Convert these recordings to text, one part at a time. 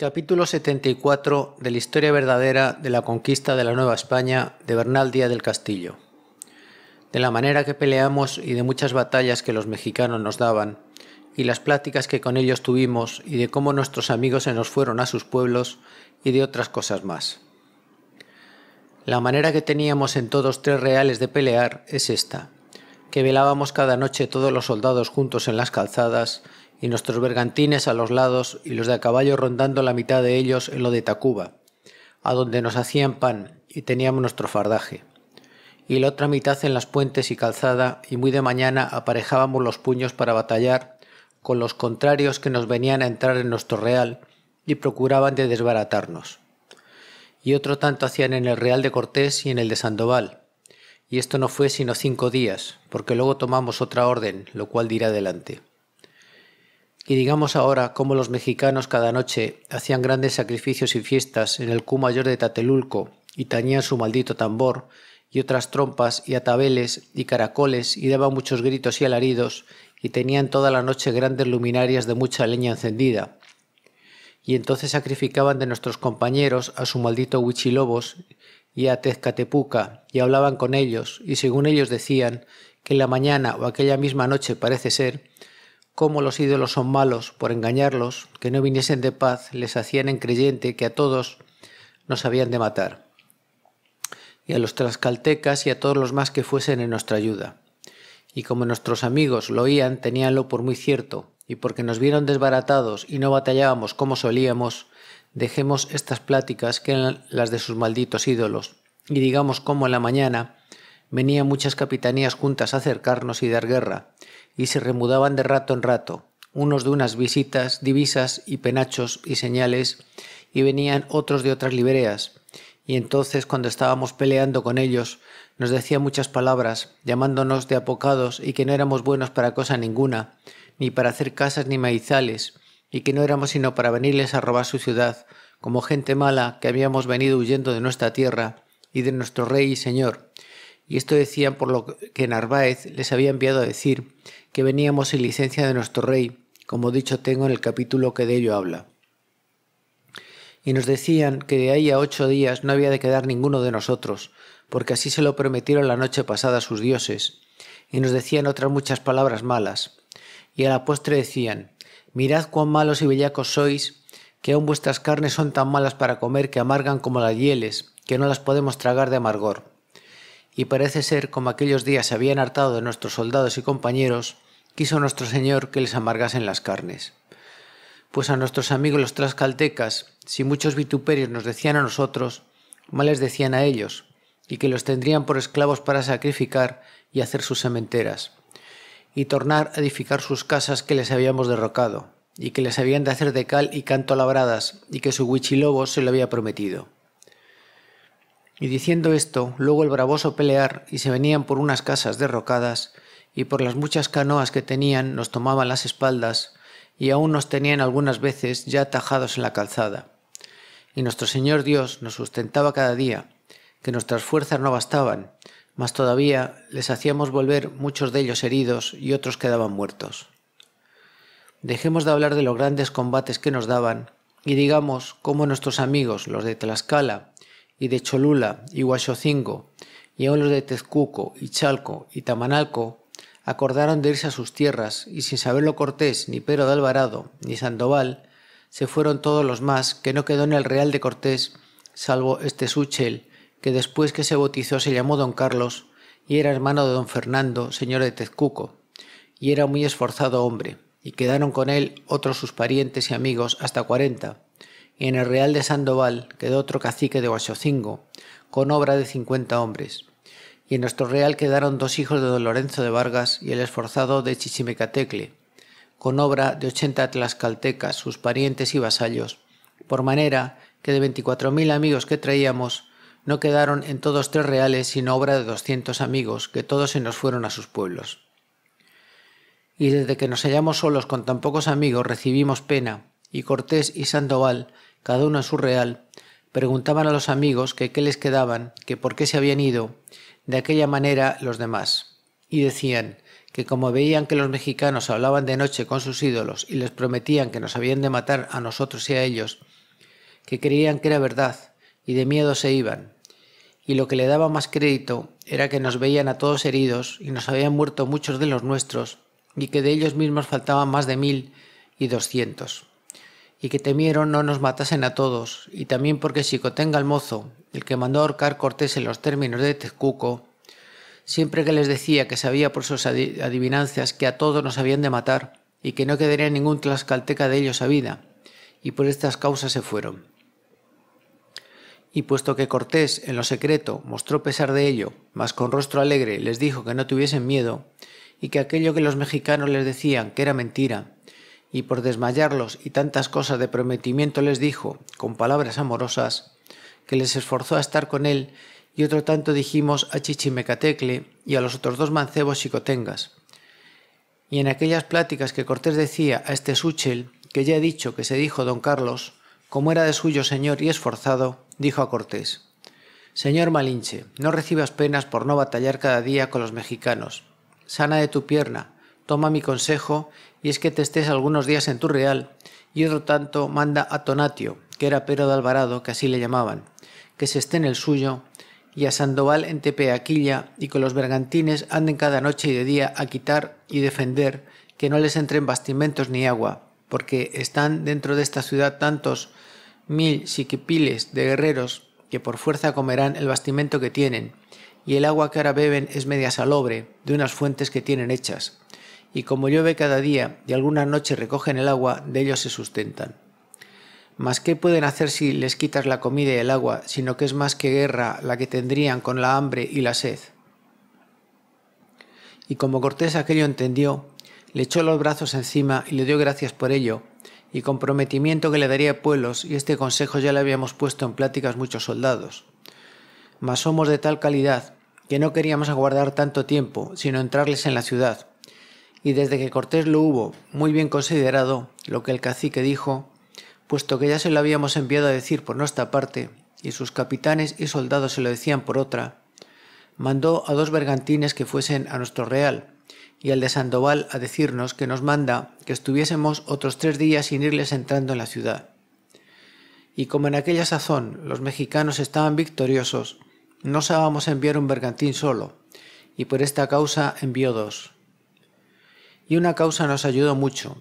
Capítulo 74 de la historia verdadera de la conquista de la Nueva España de Bernal Díaz del Castillo. De la manera que peleamos y de muchas batallas que los mexicanos nos daban, y las pláticas que con ellos tuvimos, y de cómo nuestros amigos se nos fueron a sus pueblos, y de otras cosas más. La manera que teníamos en todos tres reales de pelear es esta, que velábamos cada noche todos los soldados juntos en las calzadas y nuestros bergantines a los lados y los de a caballo rondando la mitad de ellos en lo de Tacuba, a donde nos hacían pan y teníamos nuestro fardaje, y la otra mitad en las puentes y calzada, y muy de mañana aparejábamos los puños para batallar con los contrarios que nos venían a entrar en nuestro real y procuraban de desbaratarnos. Y otro tanto hacían en el real de Cortés y en el de Sandoval, y esto no fue sino cinco días, porque luego tomamos otra orden, lo cual dirá adelante. Y digamos ahora cómo los mexicanos cada noche hacían grandes sacrificios y fiestas en el Q mayor de Tatelulco y tañían su maldito tambor y otras trompas y atabeles y caracoles y daban muchos gritos y alaridos y tenían toda la noche grandes luminarias de mucha leña encendida. Y entonces sacrificaban de nuestros compañeros a su maldito huichilobos y a Tezcatepuca y hablaban con ellos y según ellos decían que en la mañana o aquella misma noche parece ser cómo los ídolos son malos por engañarlos, que no viniesen de paz, les hacían en creyente que a todos nos habían de matar, y a los tlaxcaltecas y a todos los más que fuesen en nuestra ayuda. Y como nuestros amigos lo oían, teníanlo por muy cierto, y porque nos vieron desbaratados y no batallábamos como solíamos, dejemos estas pláticas que eran las de sus malditos ídolos, y digamos cómo en la mañana venían muchas capitanías juntas a acercarnos y dar guerra, y se remudaban de rato en rato, unos de unas visitas, divisas y penachos y señales, y venían otros de otras libreas, y entonces cuando estábamos peleando con ellos, nos decía muchas palabras, llamándonos de apocados y que no éramos buenos para cosa ninguna, ni para hacer casas ni maizales, y que no éramos sino para venirles a robar su ciudad, como gente mala que habíamos venido huyendo de nuestra tierra y de nuestro rey y señor, y esto decían por lo que Narváez les había enviado a decir que veníamos sin licencia de nuestro rey, como dicho tengo en el capítulo que de ello habla. Y nos decían que de ahí a ocho días no había de quedar ninguno de nosotros, porque así se lo prometieron la noche pasada sus dioses, y nos decían otras muchas palabras malas. Y a la postre decían, mirad cuán malos y bellacos sois, que aun vuestras carnes son tan malas para comer que amargan como las hieles, que no las podemos tragar de amargor y parece ser como aquellos días se habían hartado de nuestros soldados y compañeros, quiso nuestro Señor que les amargasen las carnes. Pues a nuestros amigos los trascaltecas, si muchos vituperios nos decían a nosotros, mal les decían a ellos, y que los tendrían por esclavos para sacrificar y hacer sus sementeras, y tornar a edificar sus casas que les habíamos derrocado, y que les habían de hacer de cal y canto labradas, y que su huichilobo se lo había prometido. Y diciendo esto, luego el bravoso pelear y se venían por unas casas derrocadas, y por las muchas canoas que tenían nos tomaban las espaldas, y aún nos tenían algunas veces ya atajados en la calzada. Y nuestro Señor Dios nos sustentaba cada día, que nuestras fuerzas no bastaban, mas todavía les hacíamos volver muchos de ellos heridos y otros quedaban muertos. Dejemos de hablar de los grandes combates que nos daban y digamos cómo nuestros amigos, los de Tlaxcala, y de Cholula y Huachocingo, y aún los de Tezcuco y Chalco y Tamanalco, acordaron de irse a sus tierras, y sin saberlo Cortés, ni Pedro de Alvarado, ni Sandoval, se fueron todos los más, que no quedó en el Real de Cortés, salvo este Suchel, que después que se bautizó se llamó don Carlos, y era hermano de don Fernando, señor de Tezcuco, y era muy esforzado hombre, y quedaron con él otros sus parientes y amigos hasta cuarenta, y en el Real de Sandoval quedó otro cacique de Huachocingo, con obra de cincuenta hombres. Y en nuestro Real quedaron dos hijos de don Lorenzo de Vargas y el esforzado de Chichimecatecle, con obra de ochenta tlaxcaltecas, sus parientes y vasallos, por manera que de mil amigos que traíamos, no quedaron en todos tres reales sino obra de doscientos amigos, que todos se nos fueron a sus pueblos. Y desde que nos hallamos solos con tan pocos amigos recibimos pena, y Cortés y Sandoval cada uno en su real, preguntaban a los amigos que qué les quedaban, que por qué se habían ido, de aquella manera los demás. Y decían que como veían que los mexicanos hablaban de noche con sus ídolos y les prometían que nos habían de matar a nosotros y a ellos, que creían que era verdad y de miedo se iban. Y lo que le daba más crédito era que nos veían a todos heridos y nos habían muerto muchos de los nuestros y que de ellos mismos faltaban más de mil y doscientos y que temieron no nos matasen a todos, y también porque Xicotenga el mozo, el que mandó ahorcar Cortés en los términos de Tezcuco, siempre que les decía que sabía por sus adivinanzas que a todos nos habían de matar y que no quedaría ningún tlaxcalteca de ellos a vida, y por estas causas se fueron. Y puesto que Cortés, en lo secreto, mostró pesar de ello, mas con rostro alegre les dijo que no tuviesen miedo, y que aquello que los mexicanos les decían que era mentira, y por desmayarlos y tantas cosas de prometimiento les dijo, con palabras amorosas, que les esforzó a estar con él, y otro tanto dijimos a Chichimecatecle y a los otros dos mancebos Xicotengas. Y en aquellas pláticas que Cortés decía a este Suchel que ya he dicho que se dijo don Carlos, como era de suyo señor y esforzado, dijo a Cortés, Señor Malinche, no recibas penas por no batallar cada día con los mexicanos. Sana de tu pierna, toma mi consejo, y es que te estés algunos días en tu real, y otro tanto manda a Tonatio, que era Pedro de Alvarado, que así le llamaban, que se esté en el suyo, y a Sandoval en Tepeaquilla, y con los bergantines anden cada noche y de día a quitar y defender, que no les entren bastimentos ni agua, porque están dentro de esta ciudad tantos mil siquipiles de guerreros que por fuerza comerán el bastimento que tienen, y el agua que ahora beben es media salobre, de unas fuentes que tienen hechas y como llueve cada día y alguna noche recogen el agua, de ellos se sustentan. Mas ¿qué pueden hacer si les quitas la comida y el agua, sino que es más que guerra la que tendrían con la hambre y la sed? Y como Cortés aquello entendió, le echó los brazos encima y le dio gracias por ello, y con prometimiento que le daría pueblos, y este consejo ya le habíamos puesto en pláticas muchos soldados. Mas somos de tal calidad que no queríamos aguardar tanto tiempo, sino entrarles en la ciudad, y desde que Cortés lo hubo muy bien considerado lo que el cacique dijo, puesto que ya se lo habíamos enviado a decir por nuestra parte, y sus capitanes y soldados se lo decían por otra, mandó a dos bergantines que fuesen a nuestro real, y al de Sandoval a decirnos que nos manda que estuviésemos otros tres días sin irles entrando en la ciudad. Y como en aquella sazón los mexicanos estaban victoriosos, no sabíamos enviar un bergantín solo, y por esta causa envió dos y una causa nos ayudó mucho,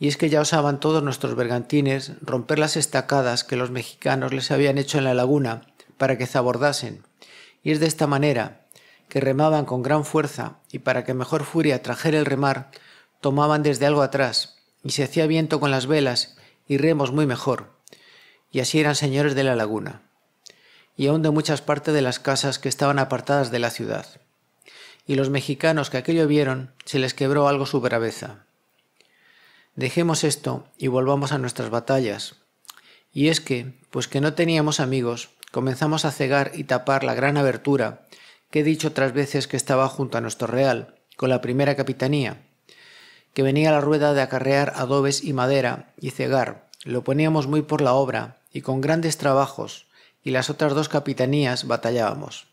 y es que ya osaban todos nuestros bergantines romper las estacadas que los mexicanos les habían hecho en la laguna para que zabordasen, y es de esta manera que remaban con gran fuerza y para que mejor furia trajera el remar, tomaban desde algo atrás, y se hacía viento con las velas y remos muy mejor, y así eran señores de la laguna, y aun de muchas partes de las casas que estaban apartadas de la ciudad y los mexicanos que aquello vieron se les quebró algo su braveza. Dejemos esto y volvamos a nuestras batallas. Y es que, pues que no teníamos amigos, comenzamos a cegar y tapar la gran abertura que he dicho otras veces que estaba junto a nuestro real, con la primera capitanía, que venía a la rueda de acarrear adobes y madera y cegar. Lo poníamos muy por la obra y con grandes trabajos, y las otras dos capitanías batallábamos.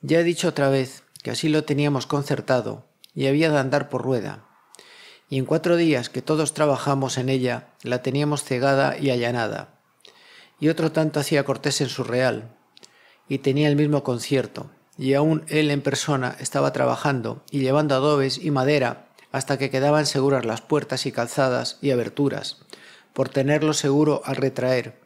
Ya he dicho otra vez que así lo teníamos concertado, y había de andar por rueda. Y en cuatro días que todos trabajamos en ella, la teníamos cegada y allanada. Y otro tanto hacía Cortés en su real, y tenía el mismo concierto, y aún él en persona estaba trabajando y llevando adobes y madera hasta que quedaban seguras las puertas y calzadas y aberturas, por tenerlo seguro al retraer,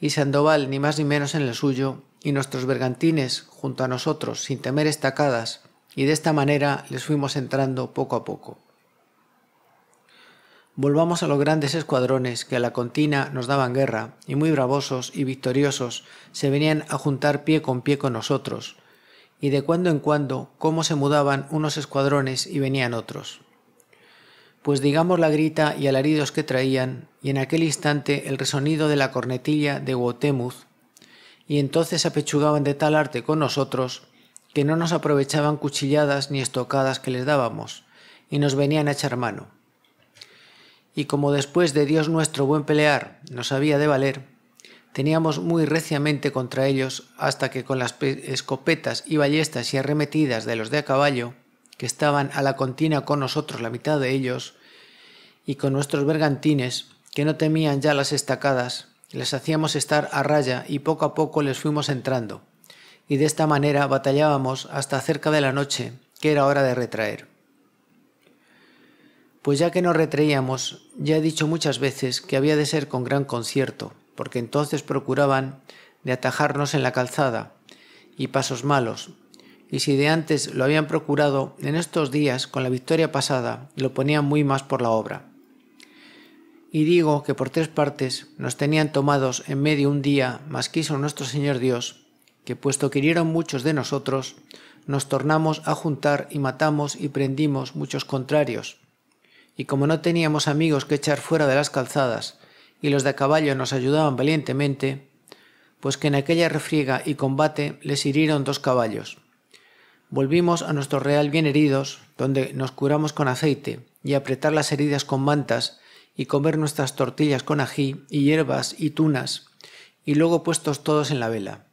y Sandoval ni más ni menos en el suyo, y nuestros bergantines junto a nosotros, sin temer estacadas, y de esta manera les fuimos entrando poco a poco. Volvamos a los grandes escuadrones que a la contina nos daban guerra, y muy bravosos y victoriosos se venían a juntar pie con pie con nosotros, y de cuando en cuando cómo se mudaban unos escuadrones y venían otros pues digamos la grita y alaridos que traían, y en aquel instante el resonido de la cornetilla de Guatemuz, y entonces apechugaban de tal arte con nosotros, que no nos aprovechaban cuchilladas ni estocadas que les dábamos, y nos venían a echar mano. Y como después de Dios nuestro buen pelear nos había de valer, teníamos muy reciamente contra ellos hasta que con las escopetas y ballestas y arremetidas de los de a caballo que estaban a la contina con nosotros, la mitad de ellos, y con nuestros bergantines, que no temían ya las estacadas, les hacíamos estar a raya y poco a poco les fuimos entrando, y de esta manera batallábamos hasta cerca de la noche, que era hora de retraer. Pues ya que nos retraíamos, ya he dicho muchas veces que había de ser con gran concierto, porque entonces procuraban de atajarnos en la calzada, y pasos malos, y si de antes lo habían procurado, en estos días, con la victoria pasada, lo ponían muy más por la obra. Y digo que por tres partes nos tenían tomados en medio un día, mas quiso nuestro Señor Dios, que puesto que hirieron muchos de nosotros, nos tornamos a juntar y matamos y prendimos muchos contrarios. Y como no teníamos amigos que echar fuera de las calzadas, y los de a caballo nos ayudaban valientemente, pues que en aquella refriega y combate les hirieron dos caballos. Volvimos a nuestro real bien heridos, donde nos curamos con aceite, y apretar las heridas con mantas, y comer nuestras tortillas con ají, y hierbas, y tunas, y luego puestos todos en la vela.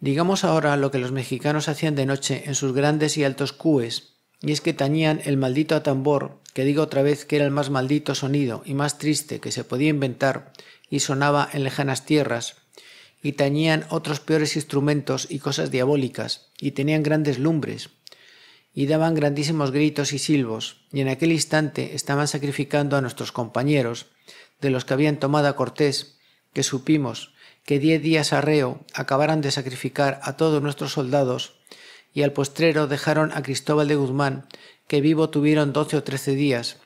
Digamos ahora lo que los mexicanos hacían de noche en sus grandes y altos cúes, y es que tañían el maldito atambor, que digo otra vez que era el más maldito sonido y más triste que se podía inventar, y sonaba en lejanas tierras, y tañían otros peores instrumentos y cosas diabólicas, y tenían grandes lumbres, y daban grandísimos gritos y silbos, y en aquel instante estaban sacrificando a nuestros compañeros, de los que habían tomado a Cortés, que supimos que diez días arreo acabaran de sacrificar a todos nuestros soldados, y al postrero dejaron a Cristóbal de Guzmán, que vivo tuvieron doce o trece días,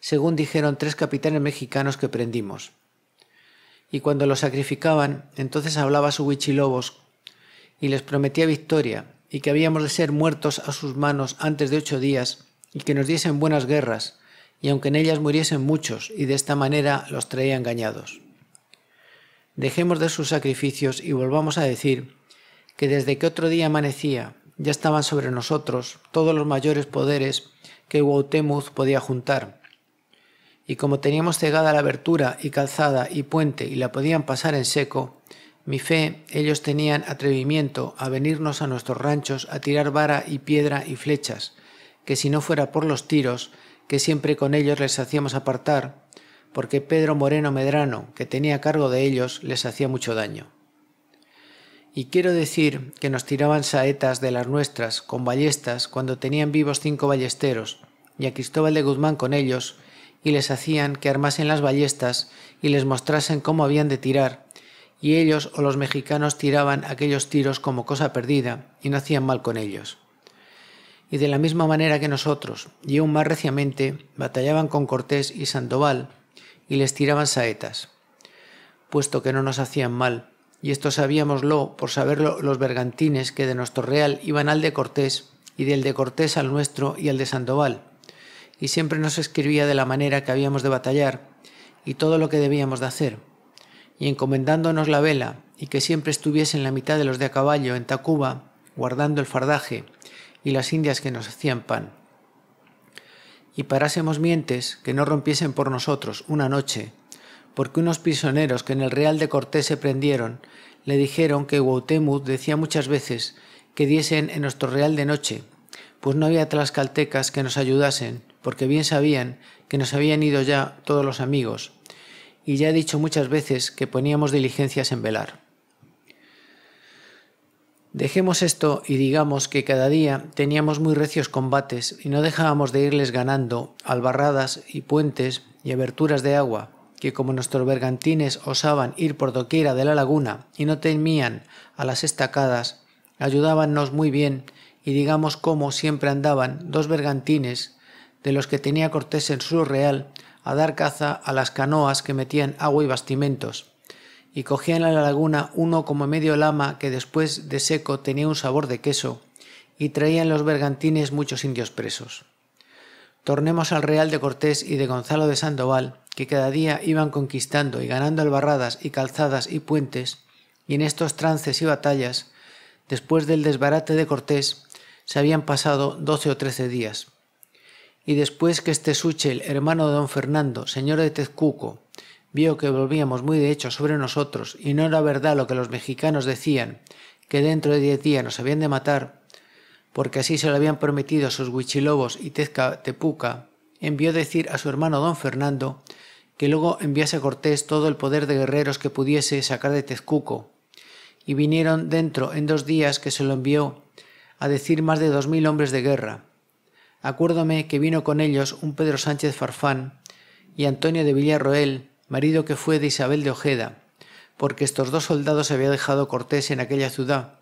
según dijeron tres capitanes mexicanos que prendimos y cuando los sacrificaban, entonces hablaba su huichilobos y les prometía victoria y que habíamos de ser muertos a sus manos antes de ocho días y que nos diesen buenas guerras y aunque en ellas muriesen muchos y de esta manera los traía engañados. Dejemos de sus sacrificios y volvamos a decir que desde que otro día amanecía ya estaban sobre nosotros todos los mayores poderes que Huautemuz podía juntar y como teníamos cegada la abertura y calzada y puente y la podían pasar en seco, mi fe, ellos tenían atrevimiento a venirnos a nuestros ranchos a tirar vara y piedra y flechas, que si no fuera por los tiros, que siempre con ellos les hacíamos apartar, porque Pedro Moreno Medrano, que tenía cargo de ellos, les hacía mucho daño. Y quiero decir que nos tiraban saetas de las nuestras con ballestas cuando tenían vivos cinco ballesteros, y a Cristóbal de Guzmán con ellos, y les hacían que armasen las ballestas y les mostrasen cómo habían de tirar, y ellos o los mexicanos tiraban aquellos tiros como cosa perdida y no hacían mal con ellos. Y de la misma manera que nosotros, y aún más reciamente, batallaban con Cortés y Sandoval y les tiraban saetas, puesto que no nos hacían mal, y esto sabíamoslo por saberlo los bergantines que de nuestro real iban al de Cortés y del de Cortés al nuestro y al de Sandoval, y siempre nos escribía de la manera que habíamos de batallar y todo lo que debíamos de hacer, y encomendándonos la vela y que siempre estuviesen la mitad de los de a caballo en Tacuba, guardando el fardaje y las indias que nos hacían pan. Y parásemos mientes que no rompiesen por nosotros una noche, porque unos prisioneros que en el Real de Cortés se prendieron le dijeron que Guautemud decía muchas veces que diesen en nuestro Real de noche pues no había tlaxcaltecas que nos ayudasen, porque bien sabían que nos habían ido ya todos los amigos, y ya he dicho muchas veces que poníamos diligencias en velar. Dejemos esto y digamos que cada día teníamos muy recios combates y no dejábamos de irles ganando albarradas y puentes y aberturas de agua, que como nuestros bergantines osaban ir por doquiera de la laguna y no temían a las estacadas, ayudábannos muy bien y digamos cómo siempre andaban dos bergantines de los que tenía Cortés en su real a dar caza a las canoas que metían agua y bastimentos, y cogían a la laguna uno como medio lama que después de seco tenía un sabor de queso, y traían los bergantines muchos indios presos. Tornemos al Real de Cortés y de Gonzalo de Sandoval, que cada día iban conquistando y ganando albarradas y calzadas y puentes, y en estos trances y batallas, después del desbarate de Cortés, se habían pasado doce o trece días. Y después que este Suchel, hermano de don Fernando, señor de Tezcuco, vio que volvíamos muy de hecho sobre nosotros y no era verdad lo que los mexicanos decían, que dentro de diez días nos habían de matar, porque así se lo habían prometido sus huichilobos y Tezca Tepuca, envió decir a su hermano don Fernando que luego enviase a Cortés todo el poder de guerreros que pudiese sacar de Tezcuco, y vinieron dentro en dos días que se lo envió a decir más de dos mil hombres de guerra. Acuérdome que vino con ellos un Pedro Sánchez Farfán y Antonio de Villarroel, marido que fue de Isabel de Ojeda, porque estos dos soldados había dejado Cortés en aquella ciudad.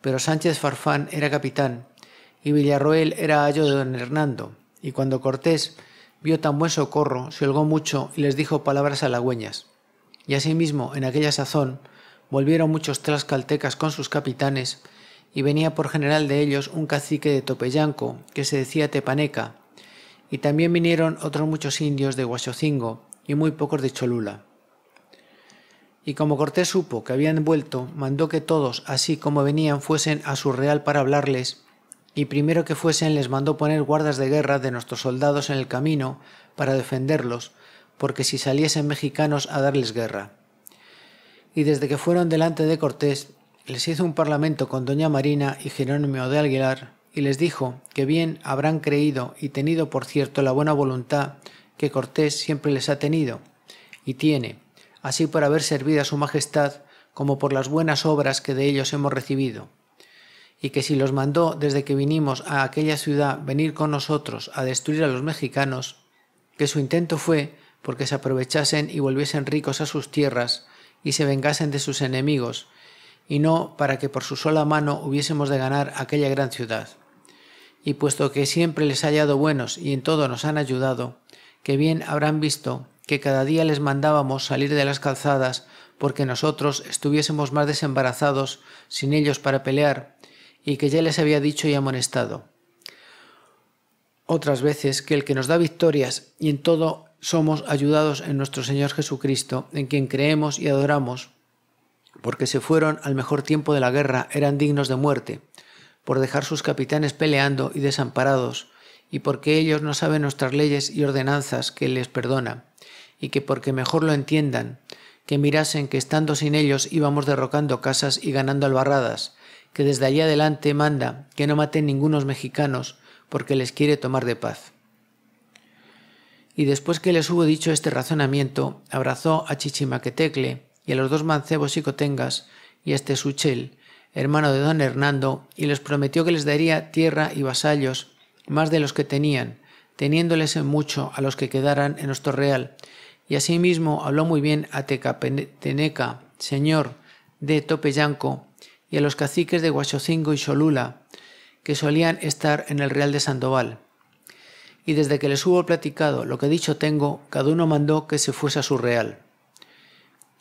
Pero Sánchez Farfán era capitán y Villarroel era ayo de don Hernando, y cuando Cortés vio tan buen socorro, se holgó mucho y les dijo palabras halagüeñas. Y asimismo, en aquella sazón, volvieron muchos tlaxcaltecas con sus capitanes, y venía por general de ellos un cacique de Topeyanco, que se decía Tepaneca, y también vinieron otros muchos indios de Huachocingo y muy pocos de Cholula. Y como Cortés supo que habían vuelto, mandó que todos, así como venían, fuesen a su real para hablarles, y primero que fuesen les mandó poner guardas de guerra de nuestros soldados en el camino para defenderlos, porque si saliesen mexicanos a darles guerra. Y desde que fueron delante de Cortés, les hizo un parlamento con doña Marina y Jerónimo de Aguilar, y les dijo que bien habrán creído y tenido por cierto la buena voluntad que Cortés siempre les ha tenido y tiene, así por haber servido a su majestad como por las buenas obras que de ellos hemos recibido, y que si los mandó desde que vinimos a aquella ciudad venir con nosotros a destruir a los mexicanos, que su intento fue porque se aprovechasen y volviesen ricos a sus tierras y se vengasen de sus enemigos, y no para que por su sola mano hubiésemos de ganar aquella gran ciudad. Y puesto que siempre les ha hallado buenos y en todo nos han ayudado, que bien habrán visto que cada día les mandábamos salir de las calzadas porque nosotros estuviésemos más desembarazados sin ellos para pelear, y que ya les había dicho y amonestado. Otras veces que el que nos da victorias y en todo somos ayudados en nuestro Señor Jesucristo, en quien creemos y adoramos, porque se fueron al mejor tiempo de la guerra, eran dignos de muerte, por dejar sus capitanes peleando y desamparados, y porque ellos no saben nuestras leyes y ordenanzas que les perdona, y que porque mejor lo entiendan, que mirasen que estando sin ellos íbamos derrocando casas y ganando albarradas, que desde allí adelante manda que no maten ningunos mexicanos, porque les quiere tomar de paz. Y después que les hubo dicho este razonamiento, abrazó a Chichimaquetecle y a los dos mancebos y cotengas, y a este Suchel, hermano de don Hernando, y les prometió que les daría tierra y vasallos, más de los que tenían, teniéndoles en mucho a los que quedaran en nuestro real. Y asimismo habló muy bien a Tecapeneca, señor de Topeyanco, y a los caciques de Huachocingo y Cholula, que solían estar en el Real de Sandoval. Y desde que les hubo platicado lo que dicho tengo, cada uno mandó que se fuese a su real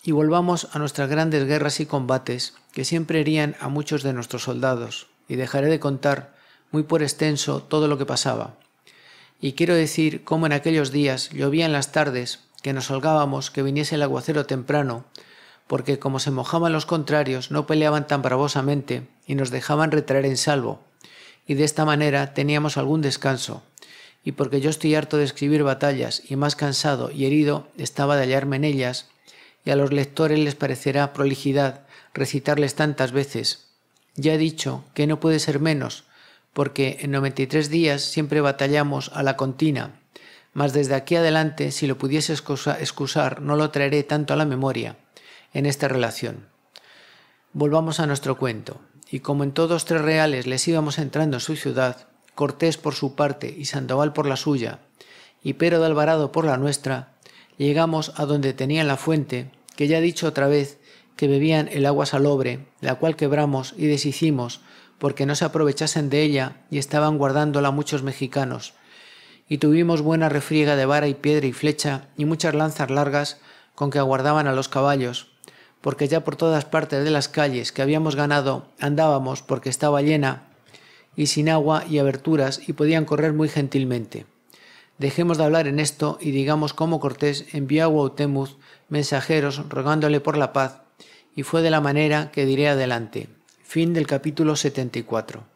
y volvamos a nuestras grandes guerras y combates que siempre herían a muchos de nuestros soldados, y dejaré de contar muy por extenso todo lo que pasaba. Y quiero decir cómo en aquellos días llovían en las tardes, que nos holgábamos que viniese el aguacero temprano, porque como se mojaban los contrarios no peleaban tan bravosamente y nos dejaban retraer en salvo, y de esta manera teníamos algún descanso, y porque yo estoy harto de escribir batallas y más cansado y herido estaba de hallarme en ellas, y a los lectores les parecerá prolijidad recitarles tantas veces. Ya he dicho que no puede ser menos, porque en 93 días siempre batallamos a la contina, mas desde aquí adelante, si lo pudiese excusar, no lo traeré tanto a la memoria en esta relación. Volvamos a nuestro cuento, y como en todos tres reales les íbamos entrando en su ciudad, Cortés por su parte y Sandoval por la suya, y Pero de Alvarado por la nuestra, llegamos a donde tenían la fuente, que ya he dicho otra vez que bebían el agua salobre, la cual quebramos y deshicimos, porque no se aprovechasen de ella y estaban guardándola muchos mexicanos. Y tuvimos buena refriega de vara y piedra y flecha y muchas lanzas largas con que aguardaban a los caballos, porque ya por todas partes de las calles que habíamos ganado andábamos porque estaba llena y sin agua y aberturas y podían correr muy gentilmente. Dejemos de hablar en esto y digamos cómo Cortés envió a Guautemuz mensajeros rogándole por la paz, y fue de la manera que diré adelante. Fin del capítulo 74.